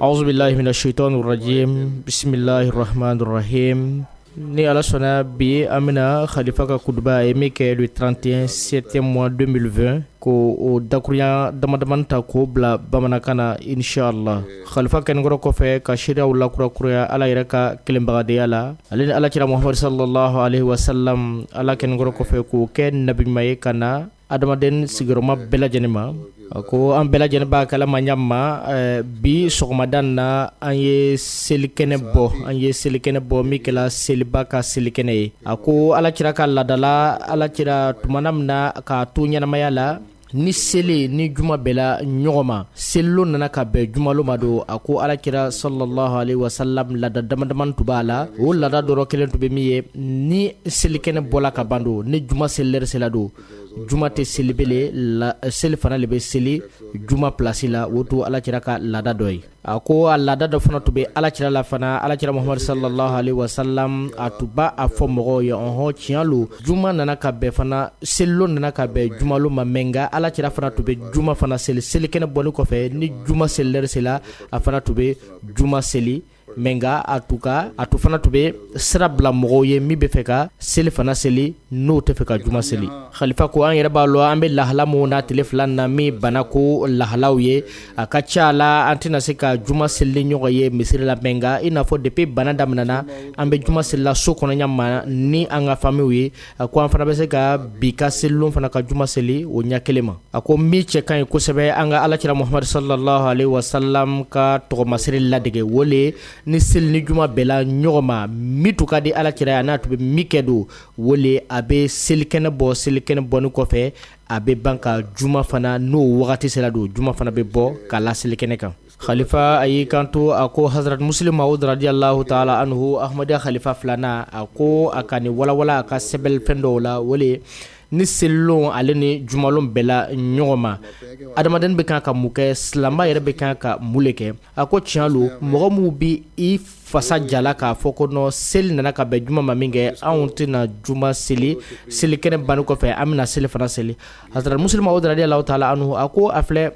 أعوذ بالله من الشيطان الرجيم بسم الله الرحمن الرحيم ني الله سونا بي امنا خليفه كودبا ايمي كي لو 31 سبتمبر 2020 كو داكوريا دما دمان تاكو بلا بامنا كانا ان شاء الله خليفه كان غرو كوفي كاشيرا ولا كورا كوريا على يركا كلم بغاديالا علينا الله كرام محمد صلى الله عليه وسلم الله كان غرو كوفي كو كان نبي ماي كانا ادمادن سيغروما بلا جنما ko an bɛɛ lajɛlen b'a kalama ɲama eh, bi sɔgɔmada na an ye selikɛnɛ bɔ an ye selikɛnɛ bɔ min kɛla seliba ka selikɛnɛ ye a ko alakira ka ladala alakira tumana min na k'a to ɲɛnamaya la ni sele ni juma bɛɛla ɲɔgɔn ma selilo nana ka bɛn jumalo ma don a ko alakira salallahu alaihi wasalam lada damadamani tun b'a la o lada dɔrɔ kelen tun be min ye ni selikɛnɛ bɔla ka ban don ni juma selilɛri sela don juma tɛ selibele la seli fana le be seli juma plasi la o tun alakira ka lada dɔ ye a ko a lada dɔ fana tun bɛ alakira la fana alakira muhamadu sallallahu alaihi wasalam a tu b'a a fɔ mɔgɔw ye ɔhɔn tiɲɛ lo juma nana ka bɛn fana selilo nana ka bɛn jumalo ma mɛ nka alakira fana tun be juma fana seli selikɛnɛ bɔni kɔfɛ ni juma selilɛri sela a fana tun be juma seli mɛ nka a tun ka a tun fana tun be sira bila mɔgɔw ye min be fɛ ka seli fana seli n'o tɛ fɛ ka juman seli khalifa ko an yɛrɛ b'a lɔ an be lahala minw n'a tile fila na min bana ko lahalaw ye a ka ca la an tɛna se ka juman selili ɲɔgɔn ye misiri la mɛ nka i n'a fɔ depi bana daminana an be juman selila soo kɔnɔya ma ni an ka famiw ye a ko an fana be se ka bi ka selilon fana ka juma seli o ɲa kelen ma a ko min cɛ ka ɲi kosɛbɛ an ka alakira muhamad sallallahu alaihi wasalam ka tɔgɔmasiri ladege o le ni seli ni juma bɛɛla ɲɔgɔn ma min tun ka di alakira ye n'a tun bɛ min kɛ don wale a bɛ selikɛnɛ bɔ selikɛnɛ bɔni kɔfɛ a bɛ ban ka juma fana n'o wagati sera don juma fana bɛ bɔ ka la kan khalifa a y'i kanto a ko hazrat muslim maud radiallahu taala anhu ahmadiya khalifa filana a ko a ka nin walawala a ka sɛbɛli fɛn dɔw la wale ni selilon ale ni jumalon bɛɛ la ɲɔgɔn ma adamaden bɛ kan ka mun kɛ silamɛ yɛrɛ bɛ kan ka mun le kɛ a ko tiɲɛ lo mɔgɔ minnu bi i fasa jala k'a fɔ ko nɔ seli nana ka bɛn juma ma min kɛ anw tɛna juma seli selikɛnɛ banni kɔfɛ an bɛna seli fana seli hazrat muslima o daradi alahu taala anhu a ko a filɛ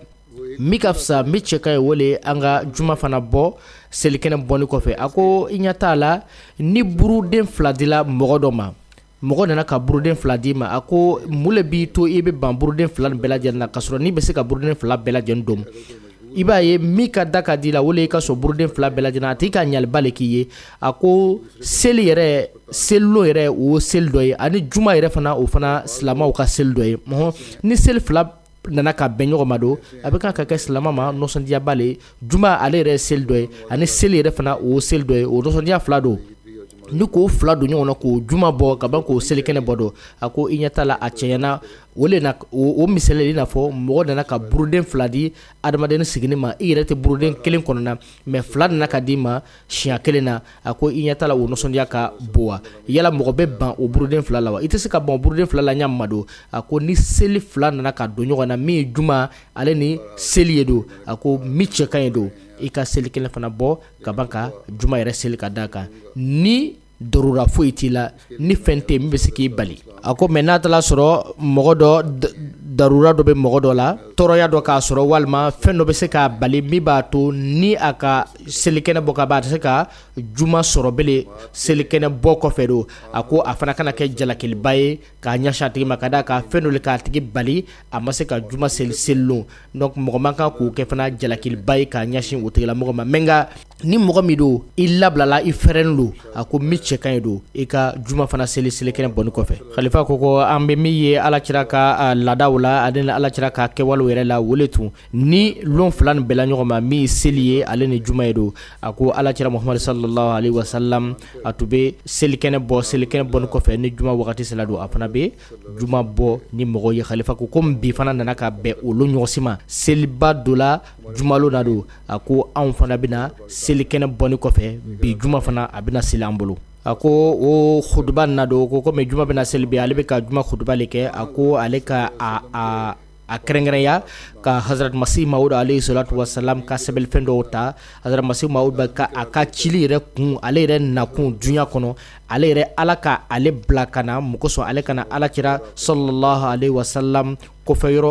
min ka fisa min cɛ ka ye wale an ka juma fana bɔ selikɛnɛ bɔnni kɔfɛ a ko i ɲɛ t'a la ni buruden fila dila mɔgɔ dɔ ma mɔgɔ nana ka buruden fila d'i ma a ko mun le b'i to i bɛ ban buruden fila nin bɛɛ lajɛlen na kasɔrɔ n'i bɛ se ka buruden fila bɛɛ lajɛlen don i b'a ye min ka da ka di la o le y'i ka sɔn buruden fila bɛɛ lajɛlen a tigi ka ɲaliba le k'i ye a ko seli yɛrɛ selilon yɛrɛ o ye seli dɔ ye ani juma yɛrɛ fana o fana silamɛw ka seli dɔ ye mɔgɔ ni seli fila nana ka bɛn ɲɔgɔn ma don a bɛ kan ka kɛ silama ma nɔsɔndiyaba le juma ale yɛrɛ ye seli dɔ ye ani seli yɛrɛ fana o ye seli dɔ ye o nɔsɔndiya fila don ni k'o fila don ɲɔgɔn na k'o juma bɔ ka ban k'o selikɛnɛ bɔ don a ko i ɲɛ t'a la a cɛɲana o le na o misaliya i n'a fɔ mɔgɔ nana ka buruden fila di adamaden sigini ma i yɛrɛ tɛ buruden kelen kɔnɔna mɛ fila nana ka d'i ma siɲɛ kelen na a ko i ɲɛ t'a la o nisɔndiya ka bon wa yala mɔgɔ bɛ ban o buruden fila la wa i tɛ se ka ban o buruden fila la n y'a madon a ko ni seli fila nana ka don ɲɔgɔn na min ye juma ale ni seli ye don a ko min cɛ ka ɲi don i ka seli kelen fana bɔ ka ban ka juma yɛrɛ seli ka da kan ni darura foyi t'i la ni fɛn tɛ min bɛ se k'i bali a ko mɛ n'a taara sɔrɔ mɔgɔ dɔ darura dɔ bɛ mɔgɔ dɔ la tɔɔrɔya dɔ k'a sɔrɔ walima fɛn dɔ bɛ se k'a bali min b'a to ni a ka selikɛnɛ bɔ ka ban a tɛ se ka juma sɔrɔ bele selikɛnɛ bɔ kɔfɛ don a ko a fana kana kɛ jalakiliba ye k'a ɲɛsin a tigi ma ka d'a kan fɛn dɔ de k'a tigi bali a ma se ka juma seli selilon donc mɔgɔ man kan k'o kɛ fana jalakiliba ye k'a ɲɛsin o tigilamɔgɔ ma mɛ nka ni mɔgɔ min don i labilala i fɛrɛlen don a ko cɛ kaɲi do i ka juma fana seli selikɛnɛ bɔni kɔfɛ halifa ko ko an be min ye alakira ka ladaw la ale ni alacira ka kɛwalew yɛrɛ la wo le tun ni loon fila ni bɛla ɲɔgɔn ma min seli ye ale ni juma ye do a ko alacira muhamad salallahu alaihi wasalam a tun be selikɛnɛ bɔ selikɛnɛ bɔni kɔfɛ ni juma wagati sela do a fana be juma bɔ ni mɔgɔ ye halifa ko komi bi fana nana ka bɛn olu ɲɔgɔnsi ma seliba dɔ jumalo na don a ko anw fana bɛna selikɛnɛ bɔni kɔfɛ bi juma fana a bɛna seli an bolo a ko o huduba na don ko komi juma bɛna seli bi ale bɛ ka juma huduba le kɛ a ko ale ka a a a kɛrɛnkɛrɛnya ka hazrat masih mahudu alayhi salatu wasalam ka sɛbɛlifɛn dɔw ta hazrat masih mahudu bɛ ka a ka cili yɛrɛ kun ale yɛrɛ nakun duniɲa kɔnɔ ale yɛrɛ ala ka ale bila ka na mɔgɔ sɔn ale kana alakira salallahu alayhi wasalam kɔfɛyɔrɔ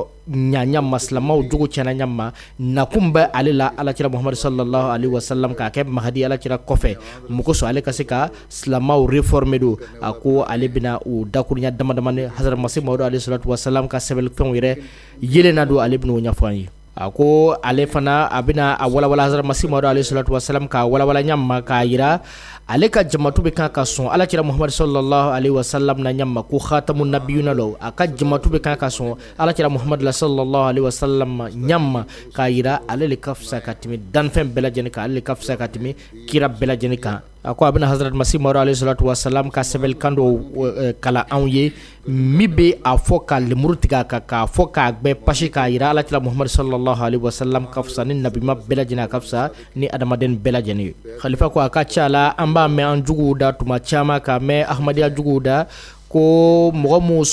ɲaɲa ma silamaw jogo cɛnaɲa ma nakun bɛ ale la alakira muhamadu salallahu alaihi wasalam k'a kɛ mahadi alakira kɔfɛ mun kosɔn ale ka se ka silamaw reforme do a ko ale bena o dakuruya dama damani hasaramasi mawudu alayhi salatu wasalam ka sɛbɛlifɛnw yɛrɛ yelen na ale benao ɲɛfɔ an ye a ko ale fana a bena a walawala hazaramasi madu alayhi salatu wasalam k'a walawala ɲama k'a yira ale ka jamatu be kan ka sɔn ala kira muhamadu sallallahu alaihi wasalam na ɲama ko hatamu nabiyuna lɔ a ka jamatu be kan ka sɔn ala kira muhamadu la sallallahu alaihi wasalam ɲama k'a yira ale le ka fisa ka tɛmɛ danifɛn bɛɛ lajɛlen kan ale le ka fisa ka tɛmɛ kira bɛɛ lajɛlen kan a ko a hazrat masi maro alayhi salatu wasalam ka sɛbɛli kan dɔ eh, kala anw ye min be a fɔ ka lemuru tigɛ ka k'a fɔ k'a gbɛ pasi k'a yira alakira muhamadu sallallahu alaihi wasalam ka fisa ni nabima bɛɛ lajɛlen a ka fisa ni adamaden bɛɛ lajɛlen ye khalifa ko a ka ca la an b'a mɛn an juguw da tuma caman ka mɛn ahmadenya juguw da ko mɔgɔ mun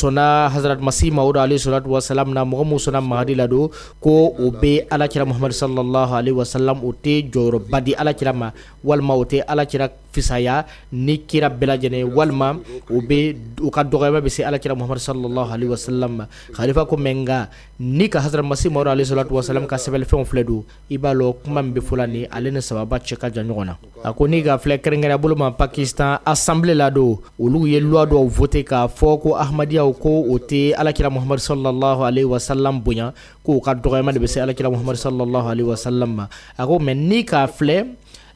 hazrat Masih maud Alisulat salatu wasalam na mɔgɔ mun sɔnna mahadi lado ko ubi ala alakira Muhammad sallallahu alaihi wasalam uti joro badi ala kira ma ala alakira fisaya nikira kira walma walima o be o ka dɔgɔyama bisi ala alakira Muhammad sallallahu alaihi wasalam ma khalifa ko menga nga ni ka hazrat Masih maud alayhi salatu wasalam ka sebel fe on fledu b'a lɔ kuma min fulani fɔla ni ale ni sababa cheka ka ja ɲɔgɔn pakistan asanble lado don ye loi k'a fɔ ko ahmadiyaw ko o tɛ alakira muhamadu sallallahu alaihi wasallam bonya k'o ka dɔgɔyama de bɛ se alakira muhamadu sallallahu alaihi wasallam ma a ko mɛ ni k'a filɛ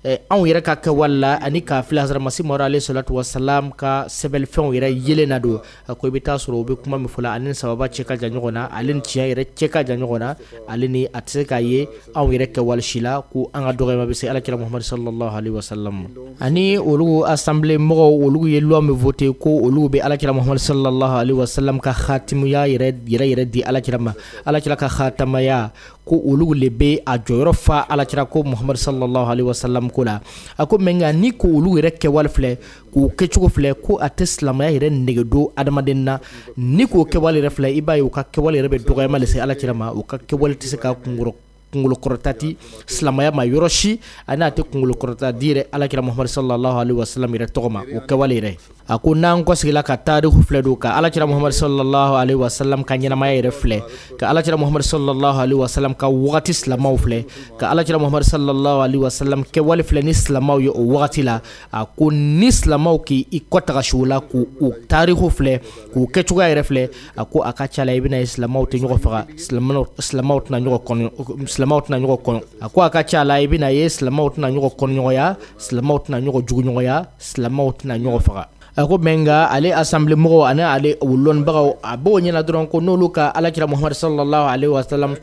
Eh, anw yɛrɛ ka kɛwale la ani k'a fili hasaramasi mara ale salatu wasalam ka sɛbɛlifɛnw yɛrɛ yele na do eh, ko i bɛ taa sɔrɔ o be kuma min fɔla ani ni sababa cɛ ka jan ɲɔgɔn na ale ni tiɲɛ yɛrɛ cɛ ka jan ɲɔgɔn na ale ni a tɛ se k'a ye anw yɛrɛ kɛwale si la ko an ka dɔgɔyama bɛ se alakira muhamadu sallallahu alaihi wasalam ani olu asanbile mɔgɔw olugu ye loi min vote ko olu be alakira muhamadu sallallahu alaihi wasalam ka khatimuya yɛrɛ yɛrɛ yɛrɛ di alakira ma alakira ka khatamaya ko olu le be a jɔyɔrɔ fa alacira ko muhamadu sallallahu alaihi wasallam ko la a ko mɛ nka ni ko olu yɛrɛ kɛwale filɛ k'o kɛcogo filɛ ko a tɛ silamaya yɛrɛ nege do adamaden na ni k'o kɛwale yɛrɛ filɛ i b'a ye u ka kɛwale yɛrɛ bɛ dɔgɔyama le se alacira ma u ka kɛwale tɛ se ka kunkɔrɔ kunkolo kɔrɔta ti silamaya ma yɔrɔ si ani a tɛ kunkolo kɔrɔta di yɛrɛ alakira muhamadu sallallahu alaihi wasallam yɛrɛ tɔgɔ ma o kɛwale yɛrɛ a ko n'an kɔsegila ka taarihu filɛ don ka alakira muhamadu sallallahu alaihi wasallam ka ɲɛnamaya yɛrɛ filɛ ka alakira muhamadu sallallahu alaihi wasallam ka wagati silamaw filɛ ka alakira muhamadu sallallahu alaihi wasallam kɛwale filɛ ni silamaw ye o wagati la a ko ni silamaw k'i kɔtagasiw la k'u taarihu filɛ k'u kɛcogoya yɛrɛ filɛ a ko a ka ca la i bɛna ye silamaw tɛ ɲɔgɔn faga silamaw tɛna ɲɔgɔn kɔnɔ silamaw tɛna ɲɔgɔn kɔnɔ a ko a ka ca la i e bɛna ye silamaw tɛna ɲɔgɔn kɔnɔɲɔgɔnya silamaw tɛna ɲɔgɔn juguɲɔgɔnya silamaw tɛna ɲɔgɔn faga a ko mɛ nka ale asanbilemɔgɔ ani ale wolonbagaw a b'o ɲɛna dɔrɔn ko n'olu ka alakira muhamadu sallallahu alaihi wasalam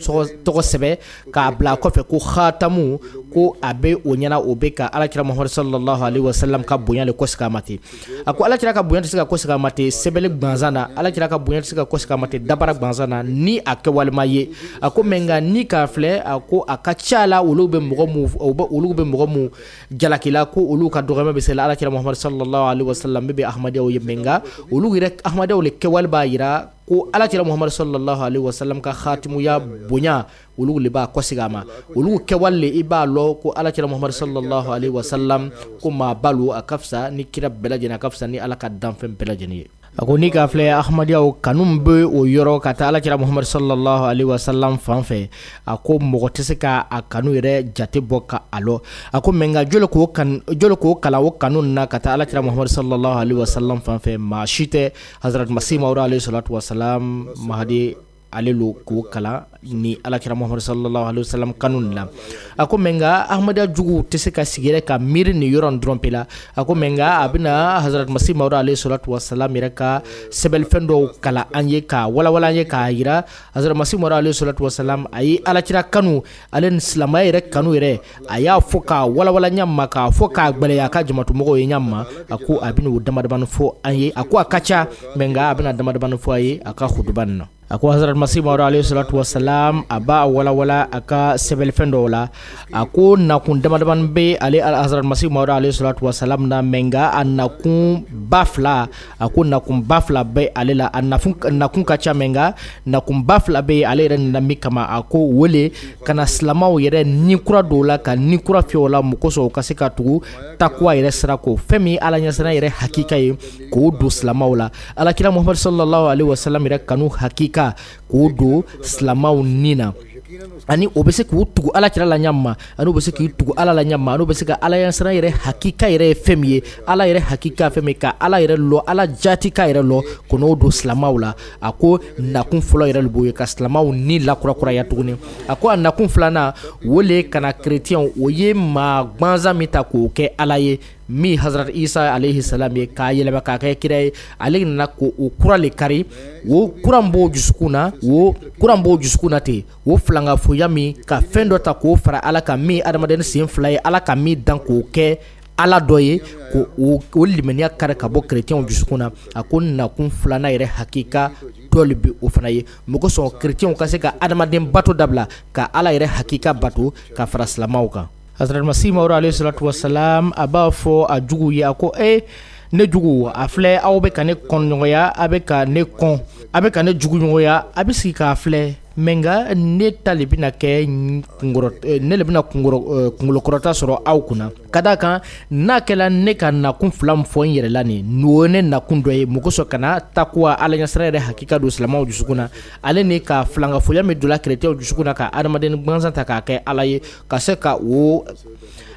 tɔgɔ sɛbɛ k'a bila kɔfɛ ko hatamu ko a o ɲɛna o bɛ ka alakira muhamadu sallallahu alaihi wasalam ka bonya le kɔseg'a ma ko alakira ka bonya tɛ se ka kɔseg'a ma alakira ka bonya tɛ se ka dabara gwanzan ni a kɛwalema ko mɛ ni k'a filɛ ko a ka ca la olu bɛ mɔgɔ mun ko olu ka dɔgɔmɛ bɛ alakira muhamadu sallallahu alaihi wasalam be ahmadiyaw ye menga nka olu yɛrɛ ahmadiyaw le kɛwale b'a yira ko alakira muhamadu sallallahu alaihi wasallam ka ya bonya olu le b'a kɔsegi a ma olu kɛwale le i b'a lɔ ko alakira muhamadu sallallahu alaihi wasallam ko ma balo a ka fisa ni kira bɛɛ lajɛlen a ka fisa ni ala ka danfɛn bɛɛ lajɛlen ye a ko ni k'a filɛ ahmadiyaw kanu be o yɔrɔ ka taa alakira muhamadu sallallahu alaihi wasallam fan fɛ a ko mɔgɔ tɛ se k'a kanu yɛrɛ jate bɔ ka a lɔ a ko mɛ nka jɔli k'o kalan o kanu na ka taa alakira muhamadu sallallahu alaihi wasallam fan fɛ maa si tɛ hazrat masih mawud alaihi salatu wasalam mahadi ale lo k'o kala ni alakira muhamadu sallallahu alaihi wasallam kanu la a ko mɛ nka ahamadiya juguw tɛ se ka sigi yɛrɛ ka miiri ni yɔrɔ dɔrɔn pe la a hazrat Masih mawudu alayhi salatu wasalam yɛrɛ sebel sɛbɛlifɛn kala anye k'a walawala an ye k'a yira hazrat Masih mawudu alayhi salatu wasalam a ye alakira kanu ale ni silamɛya yɛrɛ kanu ire a y'a fɔ k'a walawala ɲa k'a fɔ k'a gbɛlɛya a ka jamatumɔgɔw ye ɲa ma a ko a bɛna o damadamanin fɔ an ye a ko a ka ca a a ko hazrat masih mawdo alayhi salatu wasalam a b'a walawala a ka sɛbɛlifɛn dɔw la a ko nakun damadamani be ale hazrat masih mawdo alayhi salatu wasalam na mɛ nga a nakun ba fila a ko nakun ba fila be ale la a nakun ka ca mɛ nga nakun ba fila be ale yɛrɛ nana min kama a ko wele kana silamaw yɛrɛ kura dɔw la ka nikura fiyɛ o la mu kosɔn u ka se ka tugu takuwa yɛrɛ sira ko fɛn min ye ala ɲɛsira yɛrɛ hakika ye k'o don silamaw la alakira muhamad sallallahu alaihi wasalam yɛrɛ kanu hakika ka k'o don silamaw ni na ani o bɛ se k'u tugu ala kira la ɲama ani o bɛ se k'i tugu ala la ɲama ani o bɛ se ka ala yansiran yɛrɛ hakika yɛrɛ ye fɛn min ye ala yɛrɛ hakika fɛn min ka ala yɛrɛ lɔ ala jati ka yɛrɛ lɔ kɔnɔw don silamaw la a ko nakun fɔlɔ yɛrɛ de b'o ye ka silamaw ni lakurakuraya tuguni a ko a nakun filanan o le kana kerecɛnw o ye maa gwanzan min ta k'o kɛ ala ye mi hazrat isa alayhi salam ye k'a yɛlɛma k'a kɛ kira ye ale nana ko o kura le kari o kura b'o dusukun na o kura b'o dusukun na ten o filangafoya min ka fɛn dɔ ta k'o fara ala kan min adamaden sen fila ye ala ka min dan k'o kɛ ala dɔ ye ko o limaniya kari ka bɔ kerecɛnw jusukun na a ko nakun filanan yɛrɛ hakika dɔli be o fana ye mɔgɔ sɔn kerecɛnw ka se ka adamaden bato dabila ka ala yɛrɛ hakika bato ka fara silamaw kan hazrat masih mawdo alayhi salatu wasalam a b'a fɔ a juguw ye a ko e ne jugu a filɛ aw bɛ ka ne kɔnɔɲɔgɔnya a bɛ ka ne kɔn a bɛ ka ne juguɲɔgɔnya a bɛ sigi k'a filɛ mɛ nka ne ta le bɛna kɛ kunkɔrɔ eh, ne le bɛna kunkɔrɔ eh, kunkolokɔrɔta sɔrɔ aw kunna ka d'a kan n'a kɛla ne ka nakun fila min fɔ n yɛrɛ la nin nin o ye ne nakun dɔ ye mun kosɔn kana takuwa ala ɲɛsira yɛrɛ hakika don silamɛw dusukun na ale ni ka filankafoya min donna kerecɛw dusukun na ka adamaden gansan ta k'a kɛ ala ye ka se ka o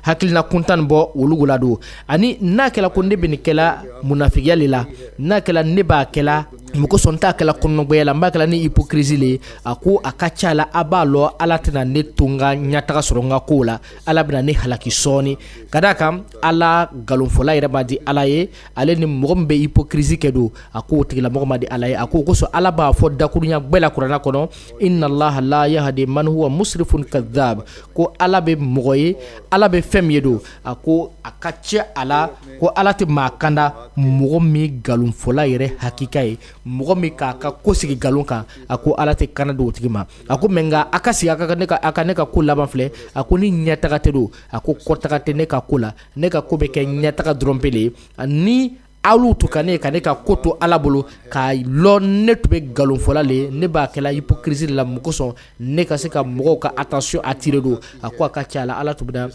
hakilina kuntan bɔ olu la don ani n'a kɛla ko ne bɛ nin kɛla munafigiya le la n'a kɛla ne b'a kɛla mun kosɔn t'a kɛla kɔnɔnɔgwɛya la n b'a kɛla ni hipokrisi le ye a ko a ka ca la a b'a lɔ ala tɛna ne to n ka ɲataga sɔrɔ n ka koow la ala bena ne halaki sɔɔni ka daa kan ala galonfɔla yɛrɛ ma di ala ye ale ni mɔgɔ min be hipokrisi kɛ don a k'o tigilamɔgɔ ma di ala ye a ko kosɔn ala b'a fɔ dakuruya gwɛ la kuranna kɔnɔ inalaha la yahdi man huwa musrifun kadhab ko ala be mɔgɔ ye ala be fɛn min ye don a ko a ka cɛ a la ko ala tɛ maa kanda mɔgɔ min galonfɔla yɛrɛ hakika ye mɔgɔ min k'a ka ko sigi nkalon kan a ko ala tɛ kana don o tigi ma a ko mɛ nka a ka sigi a ka ne ka a ka ne ka ko laban filɛ a ko ni ɲɛtaga tɛ don a ko kɔtaga tɛ ne ka ko la ne ka ko bɛ kɛ ɲɛtaga dɔrɔn pe le ye ni alu tun ka ne ka ne ka ko to ala bolo k'a lɔ ne tun bɛ nkalonfɔla le ye ne b'a kɛla hypocrisie de la mun kosɔn ne ka se ka mɔgɔw ka attention attire do a ko a ka ca la ala tun bena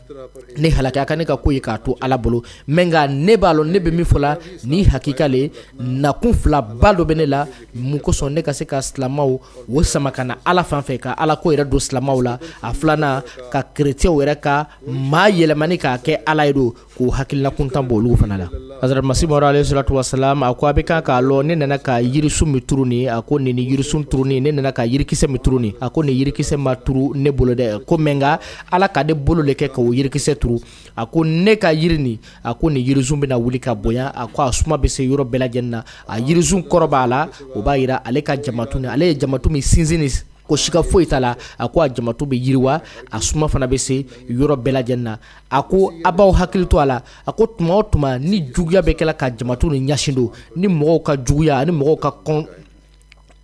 ne halaki a ka ne ka ko ye k'a to ala bolo mɛn nka ne b'a lɔn ne be min fɔla ni hakika le nakun filaba dɔ be ne la mun kosɔn ne ka se ka silamaw o sama ka na ala fan fɛ ka ala ko yɛrɛ don silamaw la a filana ka kerecɛnw yɛrɛ ka maa yɛlɛmani k'a kɛ ala ye do k'o hakilinakuntan bɔ olugu fana la azaramasibɔrale salatu wasalam a ko a bɛ kan k'a lɔn ne nana ka yirisun min turu nin a ko nin ni yirisun turu nin ne nana ka yirikisɛ min turu nin a ko nin yirikisɛ ma turu ne bolo dɛ ko mɛ nka ala ka ne bolo le kɛ k'o yirikisɛ turu a ko ne ka yiri nin a ko nin yirisun bɛna wuli ka bonya a ko a suma bɛ se yɔrɔ bɛɛ lajɛlen na a yirisun kɔrɔ b'a la o b'a yira ale ka jamatu ni ale ye jamatu min sinsin ni ko siga foyi t'a la a ko a jamato be yiriwa a suma fana be se yɔrɔ bɛɛ lajɛlen na a ko a b'aw hakili to a la a ko tuma o tuma ni juguya bɛ kɛla ka jamatow ni ɲasin do ni mɔgɔw ka juguya ani mɔgɔw ka kɔn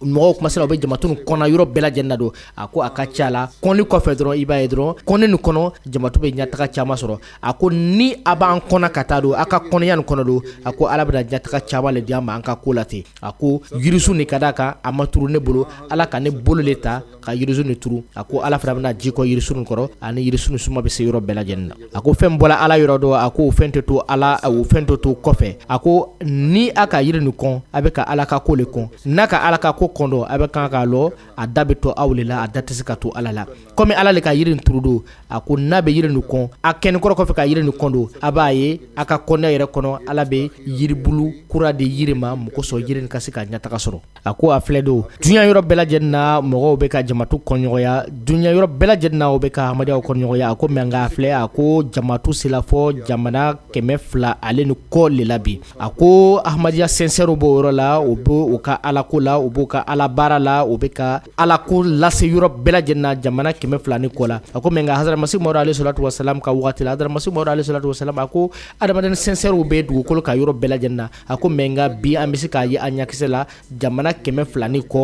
mɔgɔw kuma se la u bɛ jamatu nin kɔnɔ yɔrɔ bɛɛ lajɛlen na don a ko a ka ca la kɔni kɔfɛ dɔrɔn i b'a ye dɔrɔn kɔni nin kɔnɔ jamatu bɛ ɲɛtaga caman sɔrɔ a ko ni a b'an kɔnɔ ka taa don a ka kɔnɔya nin kɔnɔ don a ko ala bɛna ɲɛtaga caman le di an ma an ka ko la ten a ko yirisu nin ka d'a kan a ma turu ne bolo ala ka ne bolo le ta ka yirisu nin turu a ko ala fana bɛna ji kɔ yirisu nin kɔrɔ ani yirisu nin suma bɛ se yɔrɔ bɛɛ lajɛlen na a ko fɛn bɔra ala yɔrɔ dɔ a ko o fɛn tɛ to ala o fɛn tɛ to kɔfɛ a ko ni a ka yiri nin kɔn a bɛ ka ala ka ko le kɔn n'a ka ala ka ko ko kɔndɔ a bɛ kan k'a lɔ a da bɛ to aw le la a da tɛ se ka to ala la komi ala le ka yiri nin turu don a ko n'a bɛ yiri nin kɔn a kɛnɛkɔrɔ kɔfɛ ka yiri nin kɔn don a b'a ye a ka kɔnɛ yɛrɛ kɔnɔ ala bɛ yiribulu kura de yiri ma mɔgɔ sɔn yiri nin ka se ka ɲɛtaga sɔrɔ a ko a filɛ don duɲa yɔrɔ bɛɛ lajɛlen na mɔgɔw bɛ ka jamatu kɔnɲɔgɔnya duɲa yɔrɔ bɛɛ lajɛlen na o bɛ ka hamadiyaw kɔnɲɔgɔnya a ko mɛ nka a filɛ a ko jamatu sela fɔ jamana kɛmɛ fila ale ni kɔ le la bi a ko hamadiya sɛnsɛrw b'o yɔrɔ la o b'o u ka alako la u b'u ka ala baara la u be ka ala ko lase yɔrɔ bɛɛ lajɛlen na jamana kɛmɛ filani kɔ la a ko mɛ nka hazaramasi mɔdɔ ale salatu wasalam ka wagati la hazaramasi mɔdɔ ale salatu wasalam a ko adamaden sincɛriw be dugukolo ka yɔrɔ bɛɛ lajɛlen na a ko mɛ nka bi an be se k'a ye an ɲakisɛ la jamana kɛmɛ filani kɔ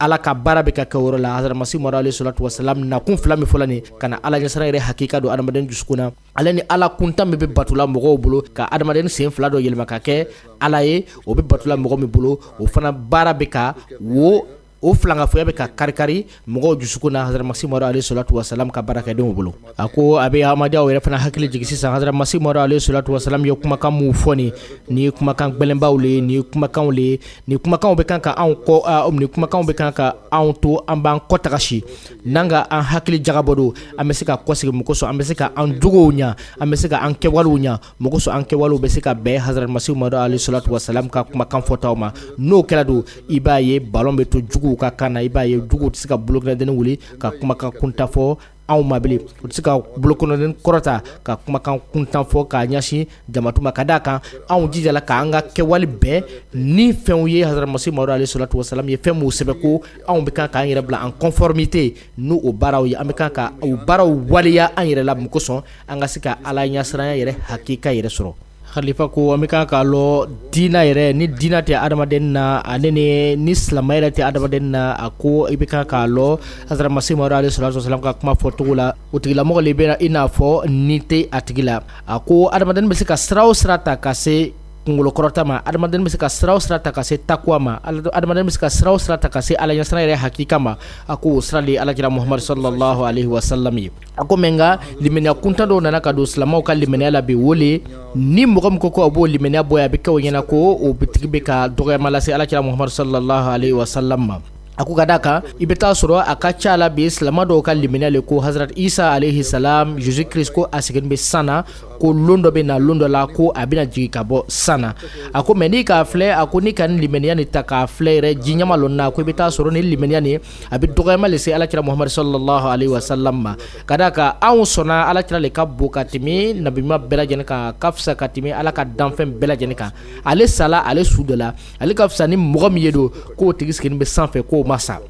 ala ka baara bɛ ka kɛ yɔrɔ la haramasi mara ale salatu wasalam nakun fila min fɔla nin ka na ala ɲɛsira yɛrɛ hakika don adamaden jusukun na ale ni ala kuntan min bɛ batula mɔgɔw bolo ka adamaden sen fila dɔ yɛlɛma ka kɛ ala ye o bɛ batula mɔgɔ min bolo o fana baara bɛ ka wo o filankafoya bɛ ka karikari mɔgɔw jusukun na hazara masi maro alayhi salatu wasalam ka baarakɛdenw bolo a ko a bɛ hadamadenyaw yɛrɛ fana hakili jigi sisan hazara masi maro alayhi salatu wasalam ye kumakan minnu fɔ nin ni kumakan gwɛlɛnbaw le ye ni ye kumakanw le ni nin kumakanw bɛ kan ka anw kɔ nin kumakanw bɛ kan ka anw to an b'an kɔ n'an ka an hakili jagabɔ don an bɛ se ka kɔsegi mɔgɔ sɔn an bɛ se ka an jogow ɲa an bɛ se ka an kɛwalew ɲa mɔgɔ sɔn an kɛwalew bɛ se ka bɛn hazara masi maro alayhi salatu wasalam ka kumakan fɔtaw ma n'o kɛra don i b'a ye balɔn bɛ to jugu juguw ka kan na i b'a ye juguw tɛ se ka bolokinadennin wuli ka kumakan kuntan fɔ anw ma bilen u tɛ se ka bolokɔnɔden kɔrɔta ka kumakan kuntan fɔ k'a ɲɛsin jamatuma ka d'a kan anw jijala k'an ka kɛwali bɛɛ ni fɛnw ye haramasi madu ale sɔrɔla tuwa ye fɛn m'u sɛbɛ ko anw be kan k'an yɛrɛ bila an kɔnfɔrmite n'o o baaraw ye an bɛ kan ka o baaraw waleya an yɛrɛ la mun kosɔn an ka se ka ala ɲɛsiranya yɛrɛ hakika yɛrɛ sɔrɔ khalifa ko an be kan k'a lɔ diina yɛrɛ ni diina tɛ adamaden na ale ni ni silama yɛrɛ tɛ adamaden na a ko i be kan k'a lɔ azarmasi maro ale salatu wasalam ka kuma fɔtogo la o tigilamɔgɔ le bena i n'a fɔ ni tɛ a tigi la a ko adamaden be se ka sira o sira ta ka se kungolo kɔrɔta ma adamaden be se ka sira o sira ta ka se takuwa ma adamaden be se ka sira o sira ta ka se ala yɛrɛ hakika ma a ko o sira le alakira muhamadu salallahu alaihi wasalam ye a ko mɛn ka limaniya kunta dɔw nana ka don silamaw ka limaniya la be wo le ni mɔgɔ min ko ko a b'o limaniya bɔ a be kɛ o ɲɛna ko o tigi be ka dɔgɔyama lase alakira muhamadu salallahu alaihi wasalam ma a ko ka da kan i bɛ taa sɔrɔ a ka ca la bi silama dɔw ka limaniya le ko hazrat isa alayhi salam jesu kirist ko a segin bɛ san na ko loon dɔ bɛ na loon dɔ la ko a bɛna jigin ka bɔ san na a ko mɛ n'i k'a filɛ a ko n'i ka nin limaniya nin ta k'a filɛ yɛrɛ jiɲɛma lɔn na ko i bɛ taa sɔrɔ nin limaniya nin a bɛ dɔgɔyama le se alakira muhamadu sallallahu alayhi wa ma ka da kan anw sɔnna alakira le ka bo ka tɛmɛ nabima bɛɛ kan ka fisa ka tɛmɛ ala ka danfɛn bɛɛ kan ale sala ale su dɔ la ale ka fisa ni mɔgɔ min ye don k'o tigi segin bɛ sanfɛ k'o ma sa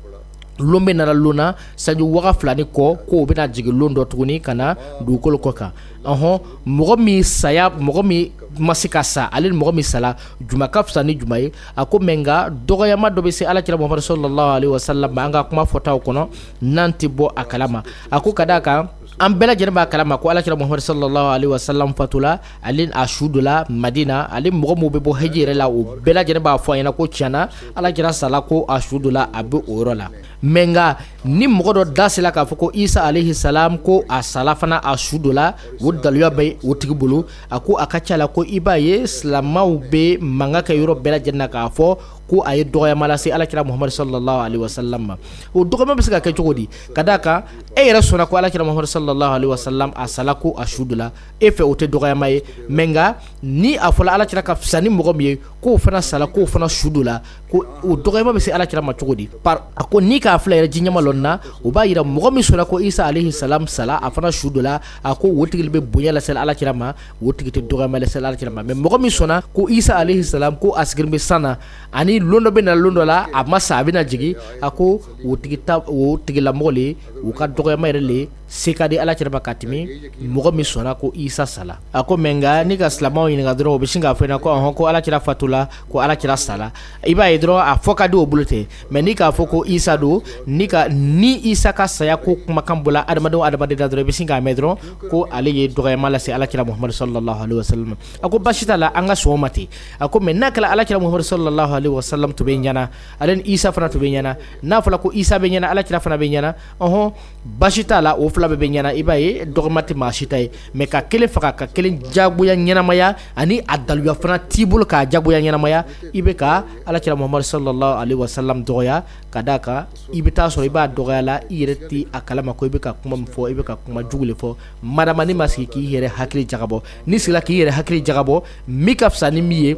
loon bɛ nana loon na sanji waga filani kɔ k'o bena jigi loon dɔ tuguni ka na dugukolo kɔ kan ɔhɔn mɔgɔ min saya mɔgɔ min ma se ka sa ale ni mɔgɔ min sala juma ka fisa ni juma ye a ko mɛ nka dɔgɔyama dɔ be se alakira muhamadu sɔlɔlɔ alayhi wasalam salam an ka kuma fɔtaw kɔnɔ n'an tɛ bɔ a kala ma a ko ka d'a kan an bɛɛ lajɛlen b'a kalama ko alakira muhamadu sallallahu alaihi wasallam fatula ale a su do la madina ale mɔgɔ min bɛ bɔ heji yɛrɛ la o bɛɛ lajɛlen b'a fɔ a ɲɛna ko tiɲɛna alakira sala ko a su dɔ la a bɛ o yɔrɔ la mɛ nka ni mɔgɔ dɔ dasela k'a fɔ ko isa alayhi salam ko a sala fana a su dɔ la o daluya bɛ o tigi bolo a ko a ka ca la ko i b'a ye silamaw bɛ manga kɛ yɔrɔ bɛɛ lajɛlen na k'a fɔ ko a ye dɔgɔyama lase alakira muhamadu sallallahu alaihi wasallam ma o dɔgɔma bɛ se ka kɛ cogo di ka d'a kan e yɛrɛ sɔnna ko alakira muhamadu sallallahu alaihi wasallam a sala ko a su dɔ la e fɛ o tɛ dɔgɔyama ye mɛ nga ni a fɔla alakira ka fisa ni mɔgɔ min ye k'o fana sala k'o fana su dɔ la ko o dɔgɔyama be se alakira ma cogo di par a ko ni k'a fila yɛrɛ jiɲɛma lɔn na o b'a yira mɔgɔ min sɔnna ko isa alayhi salam sala a fana su dɔ la a ko o tigi bɛ bonya ala alakira ma o tigi tɛ dɔgɔyama lase alakira ma mɛ mɔgɔ min sɔnna ko isa alayhi salam ko a sigilen bɛ san na ani lon dɔ be na lon dɔ la a ma sa a bena jigi a ko o tigi ta o tigilamɔgɔ le o ka dɔgɔyama yɛrɛ le se ka di ala cɛrɛ ma ka tɛmɛ mɔgɔ min sɔnna ko isa sala a ko mɛ nka ne ka silamaw ɲininka dɔrɔn o bɛ sin k'a fɔ ɲɛna ko ɔhɔn ko ala cɛra fatola ko ala cɛra sala i b'a ye dɔrɔn a fɔ ka di o bolo tɛ mɛ n'i k'a fɔ ko isa don ni ka ni isa ka saya ko kumakan bɔla adamadenw adamaden da dɔrɔn i bɛ sin k'a mɛn dɔrɔn ko ale ye dɔgɔyama lase ala cɛra muhamadu sallallahu alaihi wasallam a ko basi t'a la an ka sɔn ma ten a ko mɛ n'a kɛra ala cɛra muhamadu sallallahu alaihi wasallam tun bɛ ɲɛna ale ni isa fana tun bɛ ɲɛna n'a fɔra ko isa bɛ ɲɛna ala cɛra fana bɛ ɲɛna ɔhɔn basi t'a la o fila bɛɛ bɛ ɲɛna i b'a ye dɔgɔma tɛ maa si ta ye mɛ ka kelen faga ka kelen jagoya ɲɛnamaya ani a daluya fana t'i bolo k'a jagoya ɲɛnamaya i be ka alakira muhamadu sallallahu alaihi wasalam dɔgɔya ka d'a kan i be taa sɔrɔ i b'a dɔgɔya la i yɛrɛ ti a kalama ko i be ka kuma min fɔ i bɛ ka kuma jugu le fɔ madama ni ma sigi k'i yɛrɛ hakili jagabɔ n'i sigila k'i yɛrɛ hakili jagabɔ min ka fisa ni min ye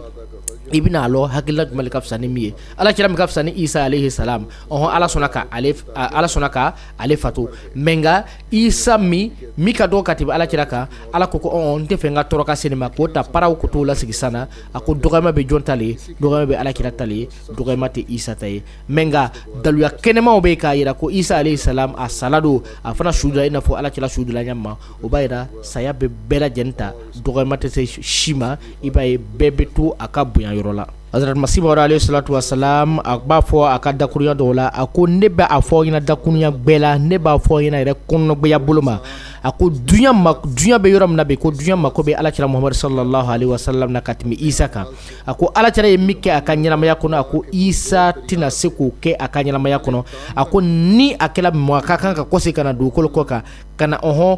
i bɛna a lɔ hakilila jumɛn de ka fisa ni min ye alakira min ka fisa ni isa alayhi salam ɔhɔn ala sɔnna ka ale ala sɔnna ka ale fato mɛ nka isa min min ka dɔgɔ ka tɛmɛ alakira kan ala ko ko ɔhɔn n tɛ fɛ n ka tɔɔrɔ ka se nin ma k'o ta paraw ko t'o lasigi san na a ko dɔgɔyama bɛ jɔn ta le ye dɔgɔyama bɛ alakira ta le ye dɔgɔyama tɛ isa ta ye mɛ nka daluya kɛnɛmaw bɛ yen k'a yira ko isa alayhi salam a sala don a fana su dira i n'a fɔ alakira su dira ɲɛ ma o b'a yira saya bɛ bɛɛ lajɛlen ta dɔgɔyama tɛ se si ma i b'a ye bɛɛ bɛ to a ka bonya yɔrɔ la azaramasib alayhi salatu wasalam a b'a fɔ a ka dakuruya dɔw la a ko ne bɛ a fɔ ɲɛna dakuruya bɛɛ la ne b'a fɔ aw ɲɛna yɛrɛ kɔnɔnɔgbɛya bolo ma a ko duɲa ma duɲa bɛ yɔrɔ min na bi ko duɲa mako bɛ alakira muhamadu sallallahu alaihi wasallam na ka tɛmɛ isa kan a ko alakira ye min kɛ a ka ɲɛnamaya kɔnɔ a ko isa tɛna se k'o kɛ a ka ɲɛnamaya kɔnɔ a ko ni a kɛla mɔgɔ ka kan ka kɔsegi ka na dugukolo kɔ kan ka na ɔhɔn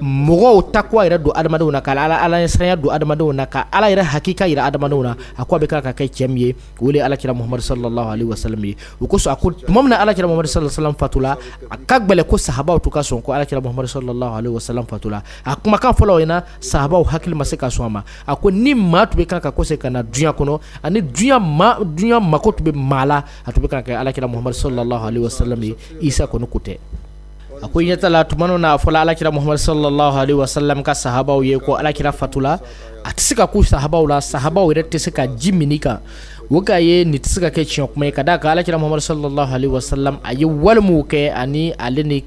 mɔgɔw takuwa yɛrɛ don adamadenw na ka ala ala alaɲɛsiranya don adamadenw na ka ala yɛrɛ hakika yira adamadenw na a ko a bɛ kila ka kɛ cɛ min ye o le alakira muhamadu sallallahu alaihi wasallam ye o kosɔn a ko tuma min na alakira muhamadu sallallahu alaihi wasallam fatula a ka gbɛlɛ ko sahabaw tun ka sɔn ko alakira muhamadu sallallahu alaihi wasallam fatola a kumakan fɔlɔ ɲɛna sahabaw hakili ma se ka sɔn a ma a ko ni maa tun bɛ kan ka kose ka na duɲa kɔnɔ ani duɲa ma duɲa mako tun bɛ maa la a tun bɛ kan ka kɛ alakira muhamadu sallallahu alaihi wasallam ye isa kɔni ko tɛ a ko ɲɛta la tuma na a fɔla alakira muhamadu sallallahu alaihi wasallam ka sahabaw ye ko alakira fatula a tɛ se ka k'u sahabaw la sahabaw yɛrɛ tɛ se ka ji mini kan o ka ye nin tɛ se ka kɛ tiɲɛ kuma ye ka d'a kan alakira muhamadu sallallahu alaihi wasallam a ye wali kɛ ani ale ni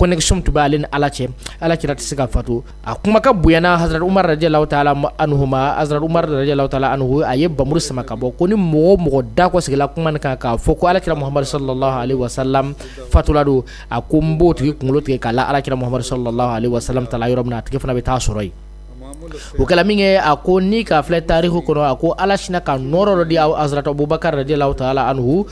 connection tun bɛ ale ni ala cɛ ala kira tɛ se ka a kuma ka bonya hazrat umar radialahu taala anhu ma hazrat umar radialahu taala anhu a ye bamuru sama ka bɔ ko ni mɔgɔ o mɔgɔ da kɔsigila kuma nin kan k'a fɔ ko alakira muhamadu sallallahu alaihi wasalam fatola a ko n b'o tigi kunkolo tigɛ k'a la alakira sallallahu alaihi wasalam tala yɔrɔ min na a tigi o kɛla min a ko ni k'a filɛ tarihu kɔnɔ a ko ala sina ka nɔrɔ dɔ di hazrat abubakar radialahu taala anhu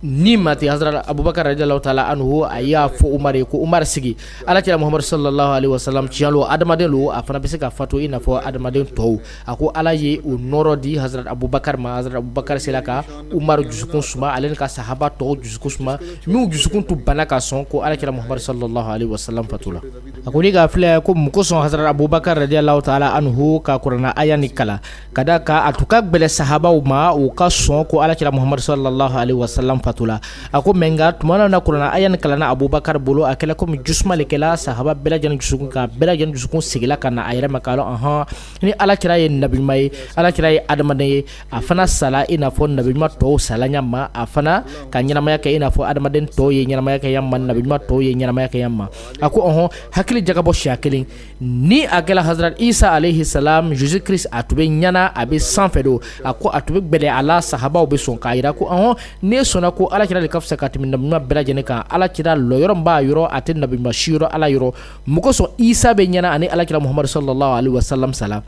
ni mati hazrat abubakar radiallahu taala anhu a y'a fɔ umar ye ko umar sigi alakira muhamadu salallahu alaihi wasalam tiɲɛ lo adamaden lo a fana be se ka fato i n'a fɔ adamaden tɔw a ko ala ye o nɔrɔ di hazrat abubakar ma hazrat abubakar sela ka umar jusukun suma ale ni ka sahaba tɔw jusukun suma minw jusukun tu bana ka sɔn ko alakira muhamadu salallahu alaihi wasalam fato a ko ni k'a filɛ ko mun kosɔn hazrat abubakar radiallahu taala anhu ka kurana aya ni kala ka da ka a tun ka gwɛlɛ sahabaw ma u ka sɔn ko alakira muhamadu salallahu alaihi wasalam fatola a ko mɛ nka tuma na na kuranna aya ni abubakar bolo a kɛla komi jusuma le kɛla sahaba bɛɛ lajɛlen dusukun ka bɛɛ lajɛlen dusukun sigila ka na a yɛrɛ ma k'a lɔn ɔhɔn ni ala kira ye nabiɲuman ye ala kira ye adamaden ye a fana sala i n'a fɔ nabiɲuman tɔw sala ɲa ma a fana ka ɲɛnamaya kɛ i n'a fɔ adamaden tɔw ye ɲɛnamaya kɛ yan ma nabiɲuman tɔw ye ɲɛnamaya kɛ yan ma a ko ɔhɔn hakili jagabɔ siya kelen ni a kɛla hazrat isa alayhi salam jesu christ a tun bɛ ɲana a bɛ sanfɛ don a ko a tun bɛ gbɛlɛ a la sahabaw bɛ sɔn k'a yira ko ɔhɔn ne sɔnna ko ala kira de ka fisa ka tɛmɛ nabiɲuman bɛɛ lajɛlen kan ala kira lɔ min b'a yɔrɔ a tɛ nabiɲuman si yɔrɔ ala yɔrɔ mɔgɔ sɔn isa bɛ ɲɛna ani alakira muhamadu sallallahu alaihi wasalam sala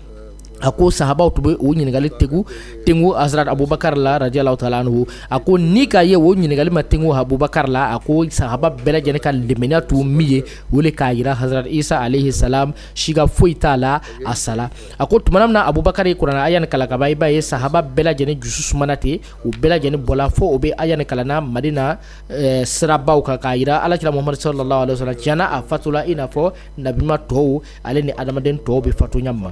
ako sahabaw tun be o ɲiningali tegu tengu azrat abubakar la radialahu taala anhu a ko ni k'a ye o ɲiningali ma tengu abubakar la a ko sahaba bɛlajɛni ka lemeniya tun min ye o le k'a yira hazrat isa alayhi salam shiga foyi t'a la a sala a ko tumana mina abubakar ye kurana aya ni kala kaba i b'a ye sahaba bɛlajɛni jusu sumana ten u bɛlajɛni bɔla fɔ o be aya ni kalana madina eh, sirabaw kan k'a yira alakira muhamad sallallahu alaihi wasallam tiɲana a fatula i n'a fɔ nabima tɔɔw ale ni adamaden tɔɔw be fatu ɲa ma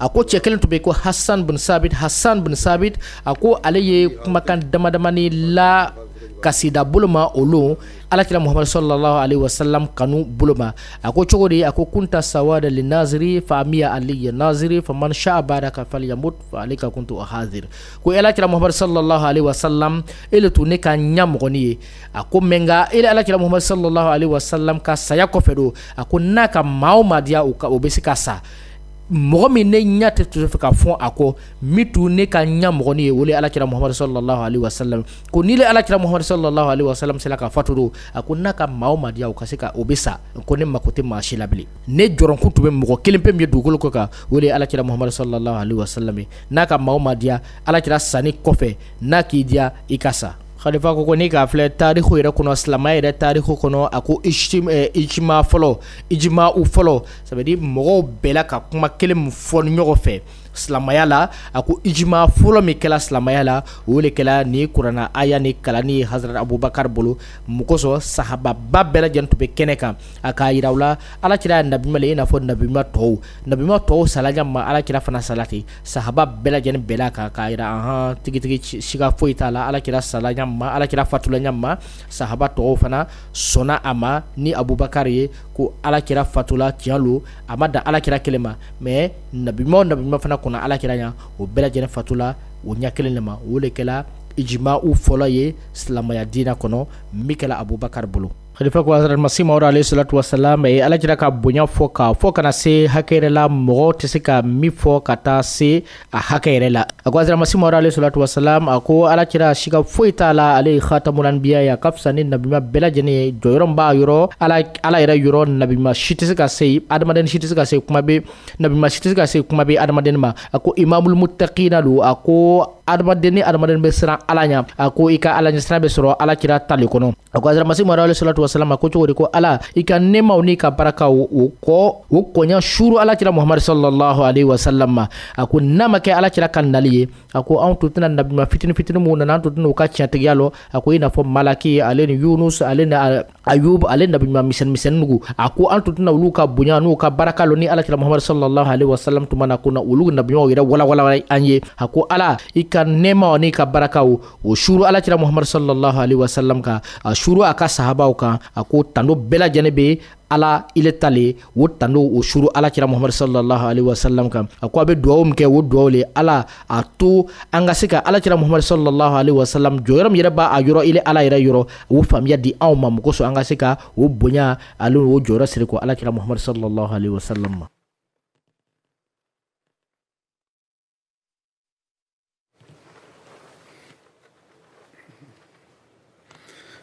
a ko cɛ kelen tun be ko hasan bin sabit hasan bin sabit a ko ale ye kumakan dama damani la kasida boloma olu lon alakira muhamad sallallahu alaihi wasallam kanu boloma a ko cogo di a ko kunta sawada naziri fa amiya aliya naziri fa man shaa badaka falyamut fa alika kuntu ahadir ko alakira muhamad sallallahu alaihi wasallam ele tun ne ka ɲa mɔgɔni ye a ko mɛ nka ele alakira muhamad sallallahu alaihi wasallam ka saya kɔfɛ do a ko n'a ka maa o ma diya o bɛ se ka sa mɔgɔ min ne ɲa tɛ to fɛ ka fɔ a kɔ min mitu ne ka ɲɛ mɔgɔ ni ye wele alakira muhamadu sallallahu alaihi wasallam ko ni le alakira muhamadu sallallahu alaihi wasallam sela ka fatu do a ko n'a ka maa o maa diya o ka se ka o bɛ sa ko ne mako tɛ maa si la bilen ne jɔrɔnkun tun bɛ mɔgɔ kelen pe min ye dugukolo kɔ kan o de ye alakira muhamadu sallallahu alaihi wasallam ye n'a ka maa o maa diya alakira sanni kɔfɛ n'a k'i diya i e ka sa Khalifa ko ko ne k'a filɛ tariku yɛrɛ kɔnɔ silamaya yɛrɛ tariku kɔnɔ a ko eh, ijima fɔlɔ ijima u fɔlɔ ça veut dire mɔgɔw bɛɛ la ka kuma kelen fon fɔ ɲɔgɔn fɛ silamaya la a ko ijima fɔlɔ min kɛla silamaya la o le kɛla ni kurana aya ni kalani ye hazrat abubakar bolo mun sahababa bɛɛ lajɛlen tun bɛ kɛnɛ kan a k'a yira u la alakira ye nabima le i n'a fɔ nabima tɔw nabima tɔw salaja ma alakira fana salati sahaba bɛɛ lajɛlen bɛɛla kan k'a yira ahan tigitigi siga foyi t'a la alakira salaja ma alakira fatulanya ma sahaba tɔw fana sɔnna a ma ni abubakar ye ko alakira fatula tiɲɛ lo a ma dan alakira kelen ma mɛ nabima o nabima fana kɔnɔ alakira yan o bɛɛ lajɛlen fatula o ɲɛ kelen de ma o de kɛla ijima u fɔlɔ ye silamaya diinɛ kɔnɔ min kɛla abubakar bolo halifa ko almasi mawdo alayhi salatu wasalam eh, ala jira ka bonya fɔ ka fɔ kana se hakɛ la mɔgɔ tɛ se ka min fɔ ka ta se a hakɛ la a ko almasi mawdo alayhi salatu wasalam a ko ala kira si ka foyi la ale ye khatamulanbiya ye a ka nabima bɛɛ lajɛlen ye jɔyɔrɔ min yɔrɔ ala ala yɛrɛ yɔrɔ nabima si tɛ se ka se adamaden si tɛ se ka se kuma be nabima si se ka se kuma be adamaden ma a imamul muttaqina don a adamaden ni adamaden bɛ siran ala ɲa a ko i ka ala ɲɛsiran bɛ sɔrɔ ala kira tali kɔnɔ a ko azaramasi mara alayi salatu wasalam ko cogo di ko ala i ka nɛmaw n'i ka barakaw o kɔ o kɔɲa suru ala kira muhamadu sallallahu alaihi wasalam ma a ko n'a ma kɛ ala kira ka nali ye a ko anw tun tɛna nabima fitini fitini mun nana an tun tɛn'u ka tiɲɛtigiya lɔ a ko i n'a fɔ malaki ale ni yunus ale ni ayub ale nabima misɛn misɛnnugu a ko an tun tɛna olu ka bonya n'u ka baraka lɔ ni ala kira muhamadu sallallahu alaihi wasalam tuma na ko na olu nabiɲɔgɔnw yɛrɛ walawala an ye a ko ala i ka ka nema ani ka barakaw o ala kira muhammad sallallahu alaihi wasallam ka a suru a ka sahabaw kan a ko tando bɛɛ bela bɛ ala ile tale o tando o ala kira Muhammad sallallahu alaihi wasallam kan a ko a bɛ duwawu min kɛ o duwawu le ala a to an ka se ka alakira sallallahu alaihi wasallam jɔyɔrɔ min yɛrɛ b'a yɔrɔ ile ala yɛrɛ yɔrɔ o faamuya di anw ma mɔgɔ sɔn an ka se ka o bonya ale o jɔyɔrɔ siri ko sallallahu alaihi wasallam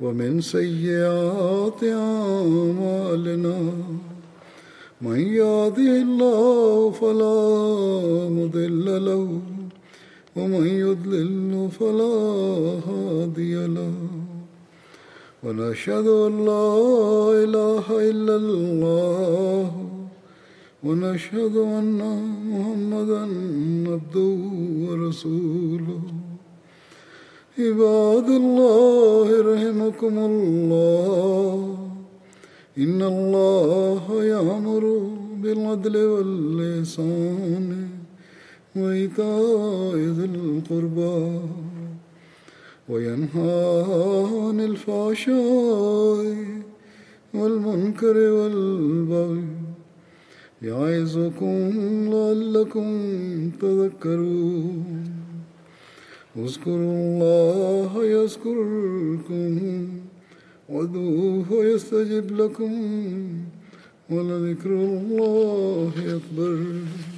ومن سيئات أعمالنا من يهده الله فلا مضل له ومن يضلل فلا هادي له ونشهد أن لا إله إلا الله ونشهد أن محمدا عبده ورسوله عباد الله رحمكم الله إن الله يأمر بالعدل واللسان وإيتاء ذي القربى وينهى عن الفحشاء والمنكر والبغي يعظكم لعلكم تذكرون اذكروا الله يذكركم ودوه يستجب لكم ولذكر الله أكبر